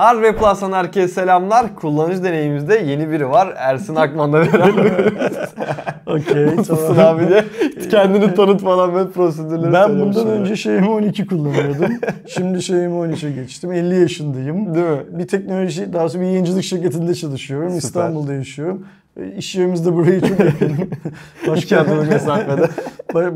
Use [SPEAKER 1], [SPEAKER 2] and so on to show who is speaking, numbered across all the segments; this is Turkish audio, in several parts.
[SPEAKER 1] Hardware Plus'tan herkese selamlar. Kullanıcı deneyimimizde yeni biri var. Ersin Akman'la beraber. Okey. Mutlusun abi de
[SPEAKER 2] kendini tanıt falan ben prosedürleri Ben bundan sonra. önce Xiaomi 12 kullanıyordum. Şimdi Xiaomi 13'e geçtim. 50 yaşındayım. Değil mi? Bir teknoloji, daha sonra bir yayıncılık şirketinde çalışıyorum. Süper. İstanbul'da yaşıyorum. E, iş yerimiz burayı çok yakın. Başka adımlık mesafede.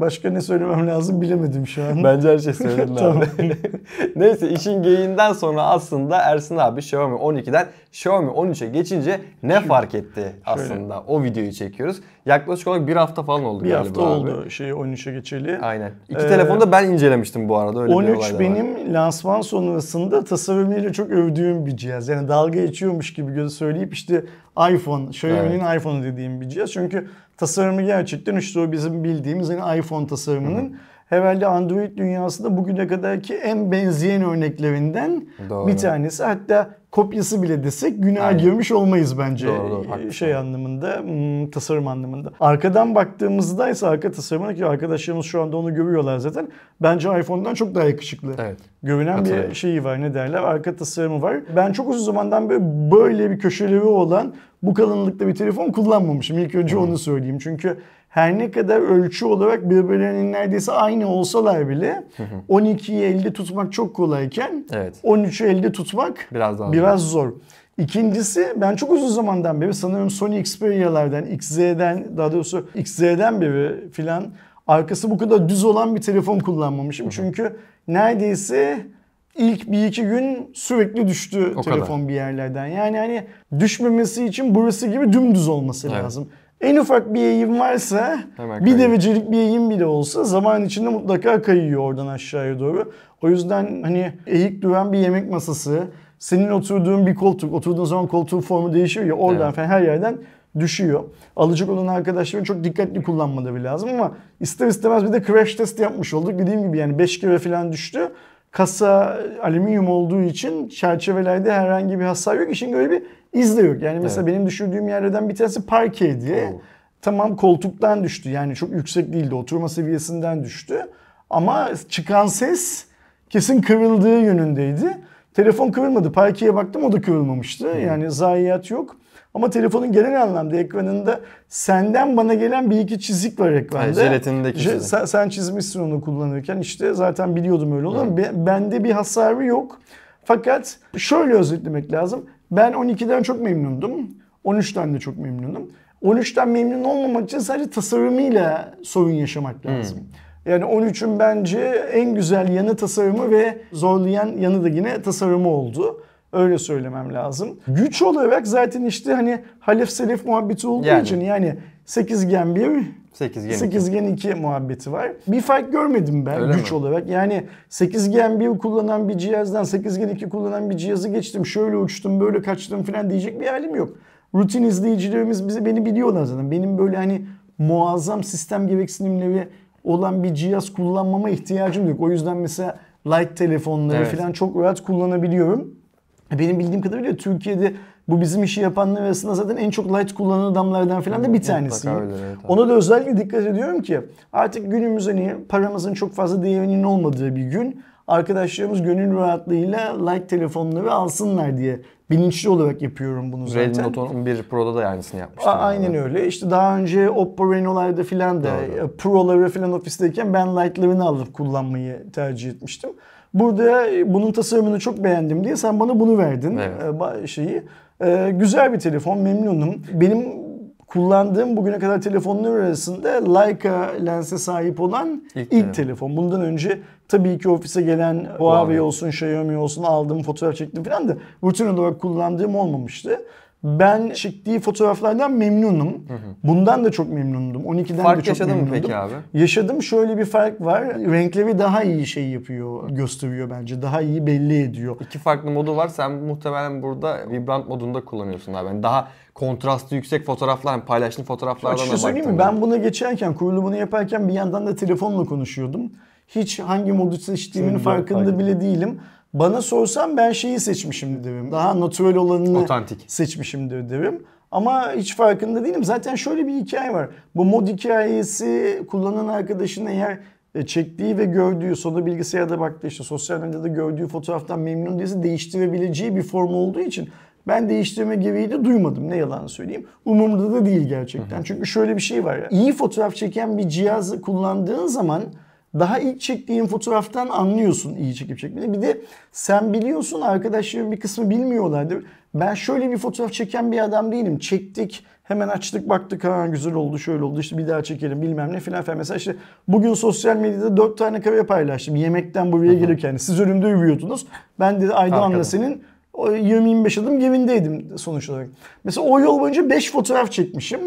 [SPEAKER 2] Başka ne söylemem lazım bilemedim şu an. Bence her şey söyledin abi.
[SPEAKER 1] Neyse işin geyinden sonra aslında Ersin abi Xiaomi 12'den Xiaomi 13'e geçince ne Şimdi, fark etti aslında? Şöyle. O videoyu çekiyoruz. Yaklaşık olarak bir hafta falan oldu bir galiba. Bir hafta abi. oldu şey 13'e geçeli. Aynen. İki ee, telefonu da ben incelemiştim bu arada. Öyle 13
[SPEAKER 2] benim var. lansman sonrasında tasarımıyla çok övdüğüm bir cihaz. Yani dalga geçiyormuş gibi göz söyleyip işte iPhone, Xiaomi'nin evet. iPhone'u dediğim bir cihaz. Çünkü tasarımı gerçekten işte o bizim bildiğimiz yani iPhone tasarımının Hı-hı herhalde Android dünyasında bugüne kadarki en benzeyen örneklerinden Doğru. bir tanesi. Hatta kopyası bile desek günah Aynen. girmiş olmayız bence doğru, e, şey anlamında hmm, tasarım anlamında. Arkadan baktığımızda ise arka tasarımına ki arkadaşlarımız şu anda onu görüyorlar zaten. Bence iPhone'dan çok daha yakışıklı. Evet. Görünen bir şeyi var ne derler arka tasarımı var. Ben çok uzun zamandan böyle, böyle bir köşeleri olan bu kalınlıkta bir telefon kullanmamışım. İlk önce Hı. Hmm. onu söyleyeyim. Çünkü her ne kadar ölçü olarak birbirlerinin neredeyse aynı olsalar bile 12'yi elde tutmak çok kolayken evet. 13'ü elde tutmak
[SPEAKER 1] biraz, daha biraz
[SPEAKER 2] zor. İkincisi ben çok uzun zamandan beri sanırım Sony Xperia'lardan, XZ'den daha doğrusu XZ'den beri filan arkası bu kadar düz olan bir telefon kullanmamışım. Çünkü neredeyse ilk bir iki gün sürekli düştü o telefon kadar. bir yerlerden. Yani hani düşmemesi için burası gibi dümdüz olması evet. lazım. En ufak bir eğim varsa Hemen bir derecelik bir eğim bile olsa zaman içinde mutlaka kayıyor oradan aşağıya doğru. O yüzden hani eğik duran bir yemek masası, senin oturduğun bir koltuk, oturduğun zaman koltuğun formu değişiyor ya oradan evet. falan her yerden düşüyor. Alacak olan arkadaşların çok dikkatli kullanmaları lazım ama ister istemez bir de crash test yapmış olduk. Dediğim gibi yani 5 kere falan düştü. Kasa alüminyum olduğu için çerçevelerde herhangi bir hasar yok. İşin böyle bir iz Yani mesela evet. benim düşürdüğüm yerlerden bir tanesi parke diye. Oo. Tamam koltuktan düştü. Yani çok yüksek değildi. Oturma seviyesinden düştü. Ama çıkan ses kesin kırıldığı yönündeydi. Telefon kırılmadı. Parkeye baktım o da kırılmamıştı. Hı. Hmm. Yani zayiat yok. Ama telefonun genel anlamda ekranında senden bana gelen bir iki çizik var ekranda. Yani jelatindeki Je- Sen, sen çizmişsin onu kullanırken işte zaten biliyordum öyle olur. Be- bende bir hasarı yok. Fakat şöyle özetlemek lazım. Ben 12'den çok memnundum. 13'ten de çok memnundum. 13'ten memnun olmamak için sadece tasarımıyla sorun yaşamak hmm. lazım. Hmm. Yani 13'ün bence en güzel yanı tasarımı ve zorlayan yanı da yine tasarımı oldu. Öyle söylemem lazım. Güç olarak zaten işte hani halef selef muhabbeti olduğu yani. için yani 8 gen 1
[SPEAKER 1] 8 Gen 8
[SPEAKER 2] Gen 2 muhabbeti var. Bir fark görmedim ben Öyle güç mi? olarak. Yani 8 Gen 1 kullanan bir cihazdan 8 Gen 2 kullanan bir cihazı geçtim. Şöyle uçtum, böyle kaçtım falan diyecek bir halim yok. Rutin izleyicilerimiz bizi beni biliyorlar zaten. Benim böyle hani muazzam sistem gereksinimleri olan bir cihaz kullanmama ihtiyacım yok. O yüzden mesela light telefonları evet. falan çok rahat kullanabiliyorum. Benim bildiğim kadarıyla Türkiye'de bu bizim işi yapanlar arasında zaten en çok light kullanan adamlardan falan da bir tanesi. Öyle, evet, Ona da özellikle dikkat ediyorum ki artık günümüz hani paramızın çok fazla değerinin olmadığı bir gün arkadaşlarımız gönül rahatlığıyla light telefonları alsınlar diye bilinçli olarak yapıyorum bunu zaten. Redmi Note
[SPEAKER 1] 11 Pro'da da aynısını yapmıştım. A- aynen öyle.
[SPEAKER 2] İşte daha önce Oppo Reno'larda filan da Doğru. E, Pro'ları filan ofisteyken ben Lite'larını alıp kullanmayı tercih etmiştim. Burada e, bunun tasarımını çok beğendim diye sen bana bunu verdin evet. E, şeyi. Ee, güzel bir telefon, memnunum. Benim kullandığım bugüne kadar telefonlar arasında Leica lensi sahip olan ilk, ilk telefon. telefon. Bundan önce tabii ki ofise gelen Huawei olsun, Xiaomi olsun aldım, fotoğraf çektim falan da rutin olarak kullandığım olmamıştı. Ben çektiği fotoğraflardan memnunum. Bundan da çok memnundum. 12'den fark de çok yaşadın memnundum. mı peki abi? Yaşadım. Şöyle bir fark var. Renkleri daha iyi şey yapıyor, gösteriyor bence. Daha iyi belli ediyor.
[SPEAKER 1] İki farklı modu var. Sen muhtemelen burada vibrant modunda kullanıyorsun abi. Yani daha kontrastı yüksek fotoğraflar, yani paylaştığın fotoğraflardan Açıkçası da baktım. Söyleyeyim mi?
[SPEAKER 2] Ben buna geçerken, kurulumunu yaparken bir yandan da telefonla konuşuyordum. Hiç hangi modu seçtiğimin farkında bile değilim. Bana sorsam ben şeyi seçmişim dedim. Daha natürel olanını Otantik. seçmişim dedim. Ama hiç farkında değilim. Zaten şöyle bir hikaye var. Bu mod hikayesi kullanan arkadaşın eğer e, çektiği ve gördüğü, sonra bilgisayarda baktı işte sosyal medyada gördüğü fotoğraftan memnun değilse değiştirebileceği bir form olduğu için ben değiştirme gereği de duymadım ne yalan söyleyeyim. Umurumda da değil gerçekten. Hı hı. Çünkü şöyle bir şey var ya. İyi fotoğraf çeken bir cihaz kullandığın zaman daha ilk çektiğin fotoğraftan anlıyorsun iyi çekip çekmediğini. Bir de sen biliyorsun arkadaşların bir kısmı bilmiyorlardır. Ben şöyle bir fotoğraf çeken bir adam değilim. Çektik hemen açtık baktık ha güzel oldu şöyle oldu işte bir daha çekelim bilmem ne filan filan. Mesela işte bugün sosyal medyada dört tane kare paylaştım yemekten buraya Hı-hı. gelirken. Hani siz önümde yürüyordunuz. Ben de Aydoğan'la senin 20-25 adım gemindeydim sonuç olarak. Mesela o yol boyunca 5 fotoğraf çekmişim.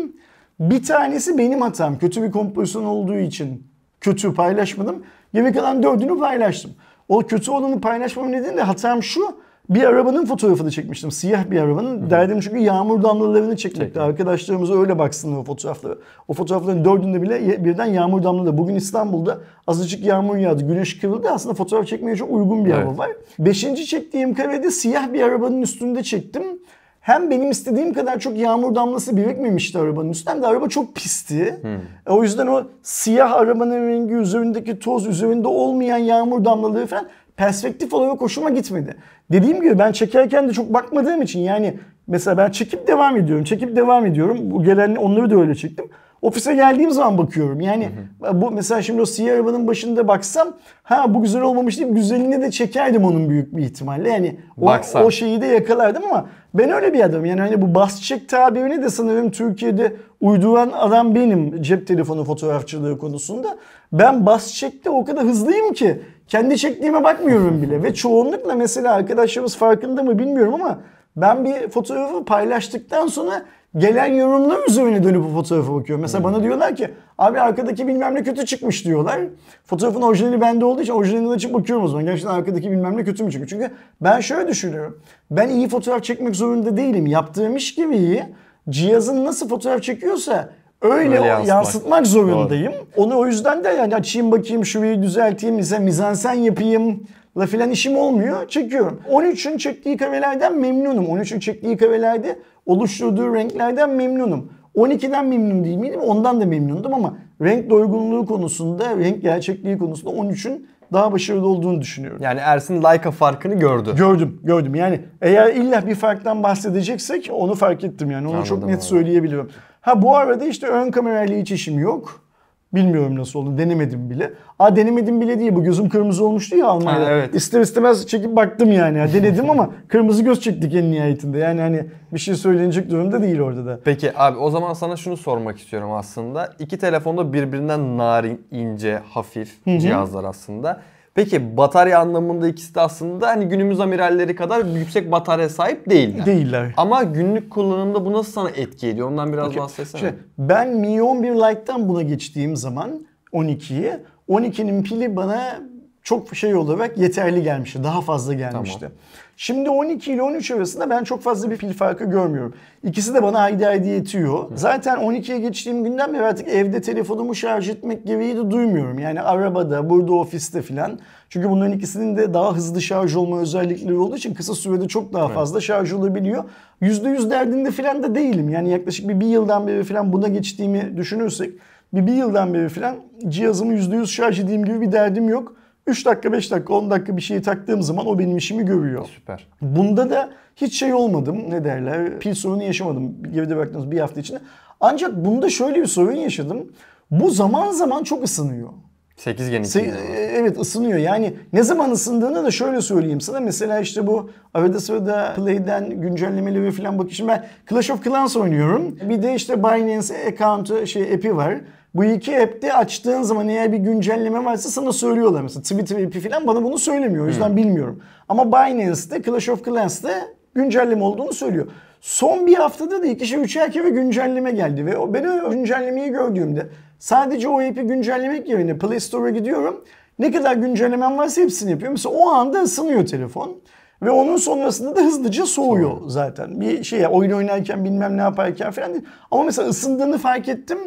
[SPEAKER 2] Bir tanesi benim hatam. Kötü bir kompozisyon olduğu için kötü paylaşmadım. Geri kalan dördünü paylaştım. O kötü olanı paylaşmamın nedeni de hatam şu. Bir arabanın fotoğrafını çekmiştim. Siyah bir arabanın. Hı. Derdim çünkü yağmur damlalarını çekmekti. Arkadaşlarımız öyle baksınlar o fotoğraflara. O fotoğrafların dördünde bile birden yağmur damladı. Bugün İstanbul'da azıcık yağmur yağdı. Güneş kırıldı. Aslında fotoğraf çekmeye çok uygun bir evet. hava var. Beşinci çektiğim karede siyah bir arabanın üstünde çektim hem benim istediğim kadar çok yağmur damlası birikmemişti arabanın üstüne hem de araba çok pisti. Hmm. O yüzden o siyah arabanın rengi üzerindeki toz üzerinde olmayan yağmur damlaları falan perspektif olarak hoşuma gitmedi. Dediğim gibi ben çekerken de çok bakmadığım için yani mesela ben çekip devam ediyorum, çekip devam ediyorum. Bu gelen onları da öyle çektim. Ofise geldiğim zaman bakıyorum. Yani hı bu mesela şimdi o siyah arabanın başında baksam ha bu güzel olmamış deyip güzelini de çekerdim onun büyük bir ihtimalle. Yani o, o şeyi de yakalardım ama ben öyle bir adamım. Yani hani bu basçık tabirini de sanırım Türkiye'de uyduran adam benim cep telefonu fotoğrafçılığı konusunda. Ben basçıkta o kadar hızlıyım ki kendi çektiğime bakmıyorum bile. Ve çoğunlukla mesela arkadaşlarımız farkında mı bilmiyorum ama ben bir fotoğrafı paylaştıktan sonra gelen yorumlar üzerine dönüp o fotoğrafa bakıyorum. Mesela hmm. bana diyorlar ki abi arkadaki bilmem ne kötü çıkmış diyorlar. Fotoğrafın orijinali bende olduğu için orijinalini açıp bakıyorum o zaman. Gerçekten arkadaki bilmem ne kötü mü çıkıyor? Çünkü ben şöyle düşünüyorum. Ben iyi fotoğraf çekmek zorunda değilim. Yaptığım iş gibi iyi. Cihazın nasıl fotoğraf çekiyorsa öyle, öyle yansıtmak. yansıtmak zorundayım. Doğru. Onu o yüzden de yani açayım bakayım şurayı düzelteyim, mesela mizansen yapayım la filan işim olmuyor. Çekiyorum. 13'ün çektiği kavelerden memnunum. 13'ün çektiği kavelerde oluşturduğu renklerden memnunum. 12'den memnun değil miydim? Ondan da memnundum ama renk doygunluğu konusunda, renk gerçekliği konusunda 13'ün daha başarılı olduğunu düşünüyorum. Yani Ersin Leica farkını gördü. Gördüm, gördüm. Yani eğer illa bir farktan bahsedeceksek onu fark ettim yani. Onu Anladım çok net abi. söyleyebilirim. Ha bu arada işte ön kamerayla hiç işim yok. Bilmiyorum nasıl oldu. Denemedim bile. Aa denemedim bile değil. Bu gözüm kırmızı olmuştu ya Almanya'da. evet. İster istemez çekip baktım yani. denedim ama kırmızı göz çektik en nihayetinde. Yani hani bir şey söylenecek durumda değil orada da.
[SPEAKER 1] Peki abi o zaman sana şunu sormak istiyorum aslında. İki telefonda birbirinden narin, ince, hafif Hı-hı. cihazlar aslında. Peki batarya anlamında ikisi de aslında hani günümüz amiralleri kadar yüksek batarya sahip değiller. Değiller. Ama günlük kullanımda bu nasıl sana etki ediyor? Ondan biraz okay. bahsetsene. Şimdi
[SPEAKER 2] ben Mi 11 Lite'dan buna geçtiğim zaman 12'yi 12'nin pili bana çok şey olarak yeterli gelmişti. Daha fazla gelmişti. Tamam. Şimdi 12 ile 13 arasında ben çok fazla bir pil farkı görmüyorum. İkisi de bana haydi haydi yetiyor. Zaten 12'ye geçtiğim günden beri artık evde telefonumu şarj etmek gereği de duymuyorum. Yani arabada, burada ofiste filan. Çünkü bunların ikisinin de daha hızlı şarj olma özellikleri olduğu için kısa sürede çok daha fazla şarj olabiliyor. %100 derdinde filan da değilim. Yani yaklaşık bir, bir yıldan beri filan buna geçtiğimi düşünürsek bir, bir yıldan beri filan cihazımı %100 şarj edeyim gibi bir derdim yok. 3 dakika, 5 dakika, 10 dakika bir şeyi taktığım zaman o benim işimi görüyor. Süper. Bunda da hiç şey olmadım ne derler pil sorunu yaşamadım geride bıraktığımız bir hafta içinde. Ancak bunda şöyle bir sorun yaşadım. Bu zaman zaman çok ısınıyor.
[SPEAKER 1] 8 gen Se-
[SPEAKER 2] Evet ısınıyor. Yani ne zaman ısındığını da şöyle söyleyeyim sana. Mesela işte bu arada sırada Play'den ve falan bakışım. Ben Clash of Clans oynuyorum. Bir de işte Binance Account şey app'i var. Bu iki app'te açtığın zaman eğer bir güncelleme varsa sana söylüyorlar. Mesela Twitter app'i falan bana bunu söylemiyor. O yüzden hmm. bilmiyorum. Ama Binance'de, Clash of Clans'te güncelleme olduğunu söylüyor. Son bir haftada da ikişer şey üçer kere güncelleme geldi ve ben o güncellemeyi gördüğümde sadece o app'i güncellemek yerine Play Store'a gidiyorum. Ne kadar güncellemem varsa hepsini yapıyorum. Mesela o anda ısınıyor telefon. Ve onun sonrasında da hızlıca soğuyor zaten. Bir şey oyun oynarken bilmem ne yaparken falan değil. Ama mesela ısındığını fark ettim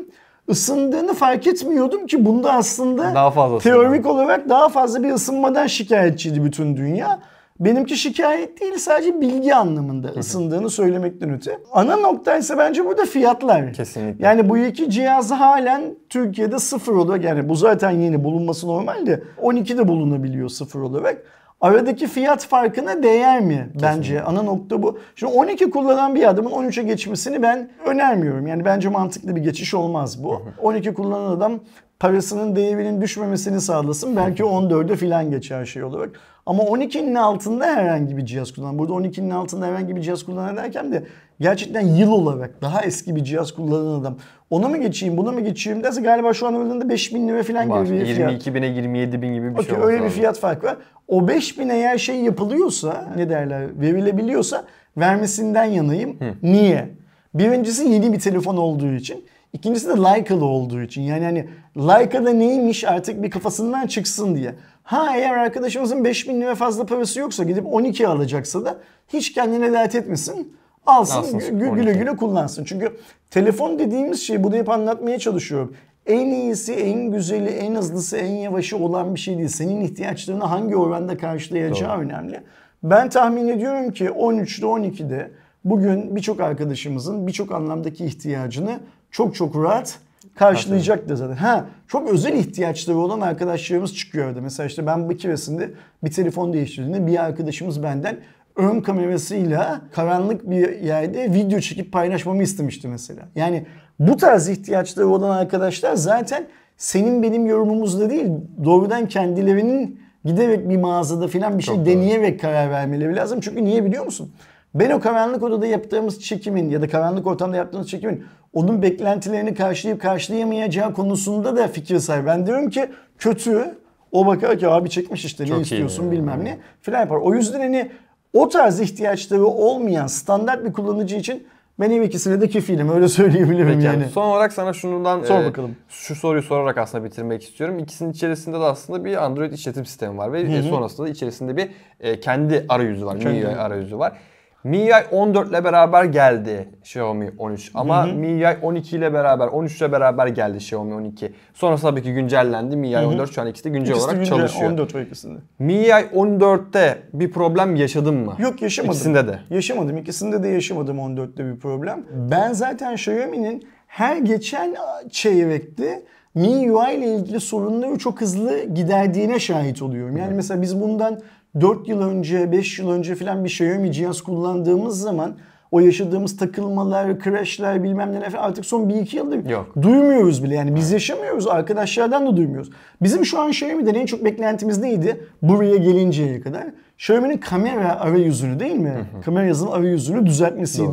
[SPEAKER 2] ısındığını fark etmiyordum ki bunda aslında daha fazla teorik yani. olarak daha fazla bir ısınmadan şikayetçiydi bütün dünya. Benimki şikayet değil sadece bilgi anlamında ısındığını söylemekten öte. Ana nokta ise bence burada fiyatlar. Kesinlikle. Yani bu iki cihaz halen Türkiye'de sıfır olarak yani bu zaten yeni bulunması normalde 12'de bulunabiliyor sıfır olarak. Aradaki fiyat farkına değer mi Kesinlikle. bence? Ana nokta bu. Şimdi 12 kullanan bir adamın 13'e geçmesini ben önermiyorum. Yani bence mantıklı bir geçiş olmaz bu. 12 kullanan adam parasının değerinin düşmemesini sağlasın. Belki 14'e filan geçer şey olarak. Ama 12'nin altında herhangi bir cihaz kullanan. Burada 12'nin altında herhangi bir cihaz kullanan derken de gerçekten yıl olarak daha eski bir cihaz kullanan adam ona mı geçeyim buna mı geçeyim derse galiba şu an öldüğünde 5000 lira falan Var, gibi bir 22
[SPEAKER 1] bine 27 27.000 gibi bir okay, şey Öyle lazım. bir fiyat
[SPEAKER 2] farkı var. O 5000'e eğer şey yapılıyorsa ne derler verilebiliyorsa vermesinden yanayım. Hı. Niye? Birincisi yeni bir telefon olduğu için. İkincisi de Leica'lı olduğu için. Yani hani Leica'da neymiş artık bir kafasından çıksın diye. Ha eğer arkadaşımızın 5000 lira fazla parası yoksa gidip 12 alacaksa da hiç kendine dert etmesin alsın gü- güle güle kullansın. Çünkü telefon dediğimiz şey bunu hep anlatmaya çalışıyorum. En iyisi, en güzeli, en hızlısı, en yavaşı olan bir şey değil. Senin ihtiyaçlarını hangi oranda karşılayacağı Doğru. önemli. Ben tahmin ediyorum ki 13'te 12'de bugün birçok arkadaşımızın birçok anlamdaki ihtiyacını çok çok rahat karşılayacak da zaten. Ha çok özel ihtiyaçları olan arkadaşlarımız çıkıyor orada. Mesela işte ben Bakiresi'nde bir telefon değiştirdiğinde bir arkadaşımız benden ön kamerasıyla karanlık bir yerde video çekip paylaşmamı istemişti mesela. Yani bu tarz ihtiyaçları olan arkadaşlar zaten senin benim yorumumuzda değil doğrudan kendilerinin giderek bir mağazada filan bir şey Çok şey doğru. deneyerek karar vermeleri lazım. Çünkü niye biliyor musun? Ben o karanlık odada yaptığımız çekimin ya da karanlık ortamda yaptığımız çekimin onun beklentilerini karşılayıp karşılayamayacağı konusunda da fikir sahibi. Ben diyorum ki kötü o bakar ki abi çekmiş işte Çok ne istiyorsun yani. bilmem ne filan yapar. O yüzden hani o tarz ihtiyaçları olmayan standart bir kullanıcı için benim ikisine de kefilim öyle söyleyebilirim Peki, yani.
[SPEAKER 1] Son olarak sana şundan Sor e, bakalım. şu soruyu sorarak aslında bitirmek istiyorum. İkisinin içerisinde de aslında bir Android işletim sistemi var ve Hı-hı. sonrasında içerisinde bir e, kendi arayüzü var, kendi. arayüzü var. MIUI 14 ile beraber geldi Xiaomi 13 ama hı hı. MIUI 12 ile beraber 13 ile beraber geldi Xiaomi 12. Sonra
[SPEAKER 2] tabii ki güncellendi. MIUI hı hı. 14 şu an ikisi de güncel ikisi olarak güncel, çalışıyor. 14 var ikisinde.
[SPEAKER 1] MIUI 14'te bir problem yaşadın mı? Yok yaşamadım. İkisinde de.
[SPEAKER 2] Yaşamadım. ikisinde de yaşamadım 14'te bir problem. Ben zaten Xiaomi'nin her geçen çeyrekte MIUI ile ilgili sorunları çok hızlı giderdiğine şahit oluyorum. Yani evet. mesela biz bundan 4 yıl önce, 5 yıl önce filan bir Xiaomi cihaz kullandığımız zaman o yaşadığımız takılmalar, crashler bilmem ne falan artık son 1-2 yılda Yok. duymuyoruz bile. Yani biz yaşamıyoruz. Arkadaşlardan da duymuyoruz. Bizim şu an Xiaomi'den en çok beklentimiz neydi? Buraya gelinceye kadar. Xiaomi'nin kamera arayüzünü değil mi? Kamera yazılım arayüzünü düzeltmesiydi.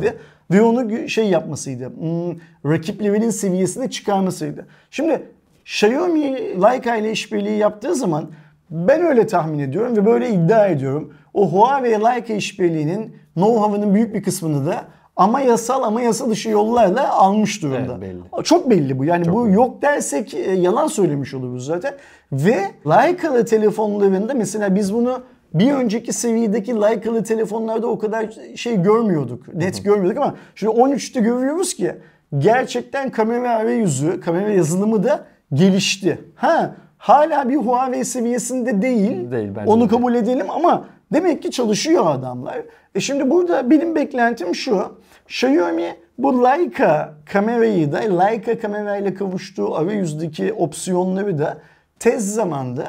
[SPEAKER 2] Doğru. Ve onu şey yapmasıydı. Hmm, rakiplerinin seviyesine çıkarmasıydı. Şimdi Xiaomi Leica ile işbirliği yaptığı zaman ben öyle tahmin ediyorum ve böyle iddia ediyorum. O Huawei Leica işbirliğinin know-how'ının büyük bir kısmını da ama yasal ama yasa dışı yollarla almış durumda. Evet, belli. Çok belli bu. Yani Çok bu belli. yok dersek e, yalan söylemiş oluruz zaten. Ve Leica'lı telefonlarında mesela biz bunu bir önceki seviyedeki Leica'lı telefonlarda o kadar şey görmüyorduk. Net Hı-hı. görmüyorduk ama şimdi 13'te görüyoruz ki gerçekten kamera arayüzü, kamera yazılımı da gelişti. Ha hala bir Huawei seviyesinde değil. Değil bence. Onu de. kabul edelim ama demek ki çalışıyor adamlar. E şimdi burada benim beklentim şu. Xiaomi bu Leica kamerayı da Leica kamerayla kavuştuğu arayüzdeki opsiyonları da tez zamanda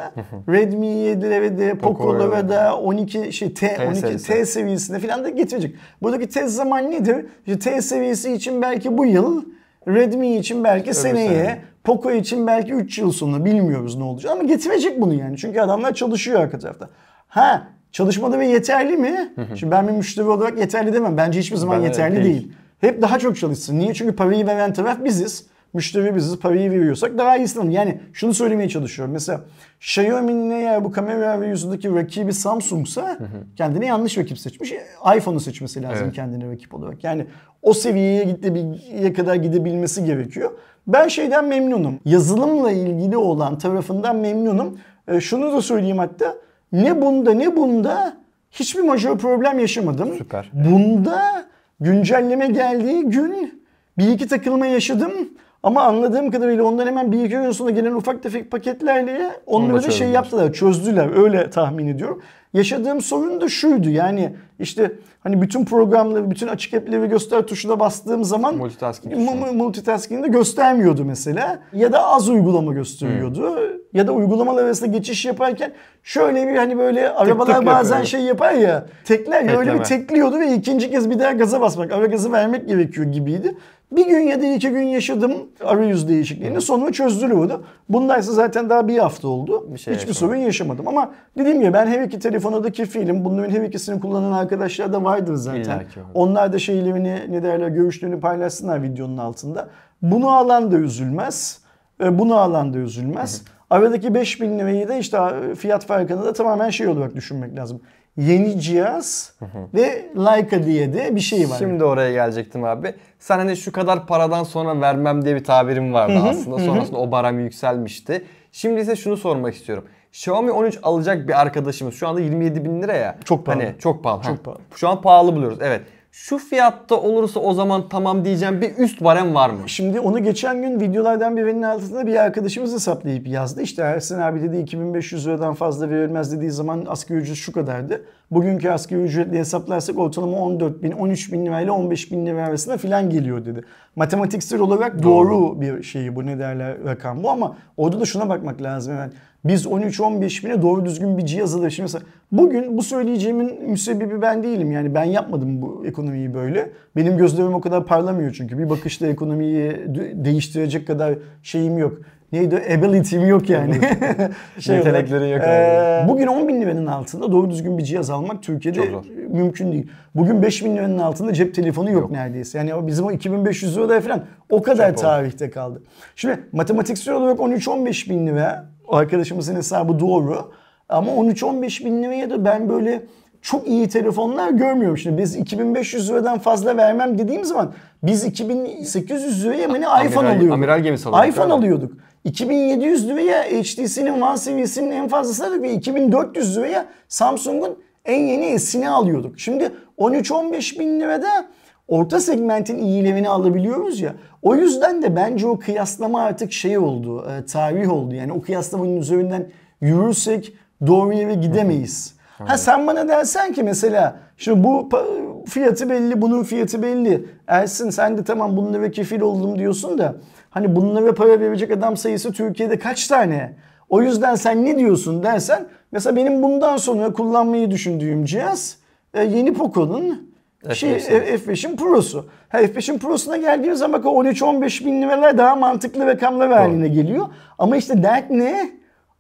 [SPEAKER 2] Redmi 7'lere de, Poco'lara da, 12 şey T, T 12 T seviyesinde falan da getirecek. Buradaki tez zaman nedir? İşte T seviyesi için belki bu yıl, Redmi için belki Öbür seneye, sene. Poco için belki 3 yıl sonra bilmiyoruz ne olacak ama getirecek bunu yani. Çünkü adamlar çalışıyor arka tarafta. Ha çalışmada ve yeterli mi? Şimdi ben bir müşteri olarak yeterli demem. Bence hiçbir zaman ben yeterli değil. değil. Hep daha çok çalışsın. Niye? Çünkü parayı veren taraf biziz müşteri bizi parayı veriyorsak daha iyisini alın. Yani şunu söylemeye çalışıyorum. Mesela Xiaomi'nin eğer bu kamera yüzündeki rakibi Samsung'sa hı kendine yanlış rakip seçmiş. iPhone'u seçmesi lazım evet. kendine rakip olarak. Yani o seviyeye gittiğe kadar gidebilmesi gerekiyor. Ben şeyden memnunum. Yazılımla ilgili olan tarafından memnunum. E, şunu da söyleyeyim hatta. Ne bunda ne bunda hiçbir majör problem yaşamadım. Süper. Bunda güncelleme geldiği gün bir iki takılma yaşadım. Ama anladığım kadarıyla ondan hemen bir iki gün sonra gelen ufak tefek paketlerle onları da şey yaptılar, çözdüler. Öyle tahmin ediyorum. Yaşadığım sorun da şuydu yani işte hani bütün programları, bütün açık app'leri göster tuşuna bastığım zaman multitasking multitasking'i de göstermiyordu mesela. Ya da az uygulama gösteriyordu. Hmm. Ya da uygulamalar arasında geçiş yaparken şöyle bir hani böyle tık arabalar tık bazen yapıyor. şey yapar ya tekler ya öyle bir tekliyordu ve ikinci kez bir daha gaza basmak, ara gazı vermek gerekiyor gibiydi. Bir gün ya da iki gün yaşadım arayüz değişikliğini. Hmm. Sonumu çözdürüyordu. Bundaysa zaten daha bir hafta oldu. Bir şey Hiçbir yaşamadım. sorun yaşamadım ama dediğim gibi ben her iki telefonu da fiilim bunların her ikisini kullanan arkadaşlar da var vardır zaten. Onlar da şeylerini ne derler görüşlerini paylaşsınlar videonun altında. Bunu alan da üzülmez. Bunu alan da üzülmez. Aradaki 5000 lirayı da işte fiyat farkını da tamamen şey olarak düşünmek lazım. Yeni cihaz ve Leica diye de bir şey var. Şimdi
[SPEAKER 1] oraya gelecektim abi. Sen hani şu kadar paradan sonra vermem diye bir tabirim vardı aslında. Sonrasında o baram yükselmişti. Şimdi ise şunu sormak istiyorum. Xiaomi 13 alacak bir arkadaşımız şu anda 27 bin lira ya. Çok pahalı. Hani çok pahalı. Çok pahalı. Şu an pahalı buluyoruz evet. Şu fiyatta olursa o zaman
[SPEAKER 2] tamam diyeceğim bir üst barem var mı? Şimdi onu geçen gün videolardan birinin altında bir arkadaşımız hesaplayıp yazdı. İşte Ersin abi dedi 2500 liradan fazla verilmez dediği zaman asgari ücret şu kadardı. Bugünkü asgari ücretle hesaplarsak ortalama 14 bin, 13 bin ile 15 bin lira arasında filan geliyor dedi. Matematiksel olarak doğru, doğru bir şeyi bu ne derler rakam bu ama orada da şuna bakmak lazım Yani biz 13-15 bine doğru düzgün bir cihaz alır. Şimdi mesela bugün bu söyleyeceğimin müsebbibi ben değilim. Yani ben yapmadım bu ekonomiyi böyle. Benim gözlerim o kadar parlamıyor çünkü. Bir bakışta ekonomiyi değiştirecek kadar şeyim yok neydi ability'm yok yani.
[SPEAKER 1] şey Yeteneklerin yok. Ee,
[SPEAKER 2] bugün 10 bin liranın altında doğru düzgün bir cihaz almak Türkiye'de mümkün değil. Bugün 5 bin liranın altında cep telefonu yok, yok. neredeyse. Yani bizim o 2500 lira falan o kadar Çok tarihte oldu. kaldı. Şimdi matematiksel olarak 13-15 bin lira arkadaşımızın hesabı doğru. Ama 13-15 bin liraya da ben böyle çok iyi telefonlar görmüyorum. Şimdi biz 2500 liradan fazla vermem dediğim zaman biz 2800 liraya mı ne iPhone alıyorduk. Amiral gemisi alıyorduk. iPhone alıyorduk. 2700 liraya HTC'nin One seviyesinin en fazlasını alıyorduk ve 2400 liraya Samsung'un en yeni sin'i alıyorduk. Şimdi 13-15 bin lirada orta segmentin iyilerini alabiliyoruz ya. O yüzden de bence o kıyaslama artık şey oldu, e, tarih oldu. Yani o kıyaslamanın üzerinden yürürsek doğru yere gidemeyiz. Hı. Ha sen bana dersen ki mesela şimdi bu fiyatı belli, bunun fiyatı belli. Ersin sen de tamam bununla kefil oldum diyorsun da hani bunlara para verecek adam sayısı Türkiye'de kaç tane? O yüzden sen ne diyorsun dersen mesela benim bundan sonra kullanmayı düşündüğüm cihaz e, yeni Poco'nun şey, e, F5'in Pro'su. Ha, F5'in Pro'suna geldiğim zaman bak o 13-15 bin liralar daha mantıklı rakamlar haline geliyor. Ama işte dert ne?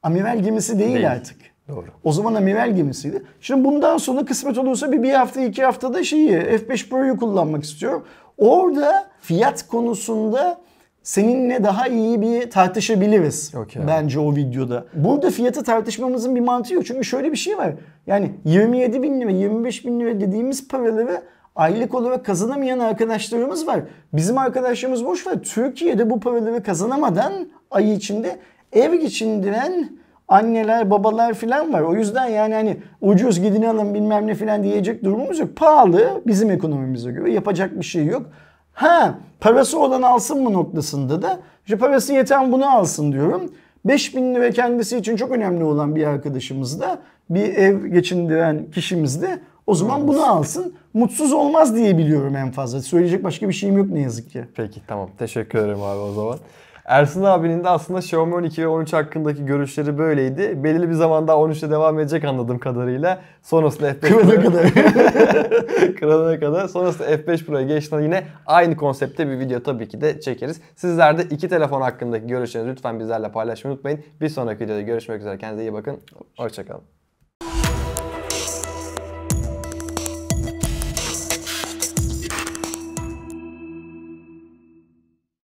[SPEAKER 2] Amiral gemisi değil, değil. artık. Doğru. O zaman amiral gemisiydi. Şimdi bundan sonra kısmet olursa bir, bir hafta iki haftada şeyi F5 Pro'yu kullanmak istiyorum. Orada fiyat konusunda seninle daha iyi bir tartışabiliriz okay. bence o videoda. Burada fiyatı tartışmamızın bir mantığı yok. Çünkü şöyle bir şey var. Yani 27 bin lira, 25 bin lira dediğimiz paraları aylık olarak kazanamayan arkadaşlarımız var. Bizim arkadaşlarımız boş ver. Türkiye'de bu paraları kazanamadan ay içinde ev geçindiren anneler, babalar filan var. O yüzden yani hani ucuz gidin alın bilmem ne filan diyecek durumumuz yok. Pahalı bizim ekonomimize göre yapacak bir şey yok. Ha parası olan alsın mı noktasında da işte parası yeten bunu alsın diyorum. 5000 lira kendisi için çok önemli olan bir arkadaşımız da bir ev geçindiren kişimiz de o zaman bunu alsın. Mutsuz olmaz diye biliyorum en fazla. Söyleyecek başka bir şeyim yok ne yazık
[SPEAKER 1] ki. Peki tamam. Teşekkür ederim abi o zaman. Ersin abinin de aslında Xiaomi 12 ve 13 hakkındaki görüşleri böyleydi. Belirli bir zamanda 13'te devam edecek anladığım kadarıyla. Sonrasında F5 Kırılana kadar. Kralına kadar. Sonrasında F5 Pro'ya geçtiğinde yine aynı konsepte bir video tabii ki de çekeriz. Sizler de iki telefon hakkındaki görüşlerinizi lütfen bizlerle paylaşmayı unutmayın. Bir sonraki videoda görüşmek üzere. Kendinize iyi bakın. Hoşçakalın.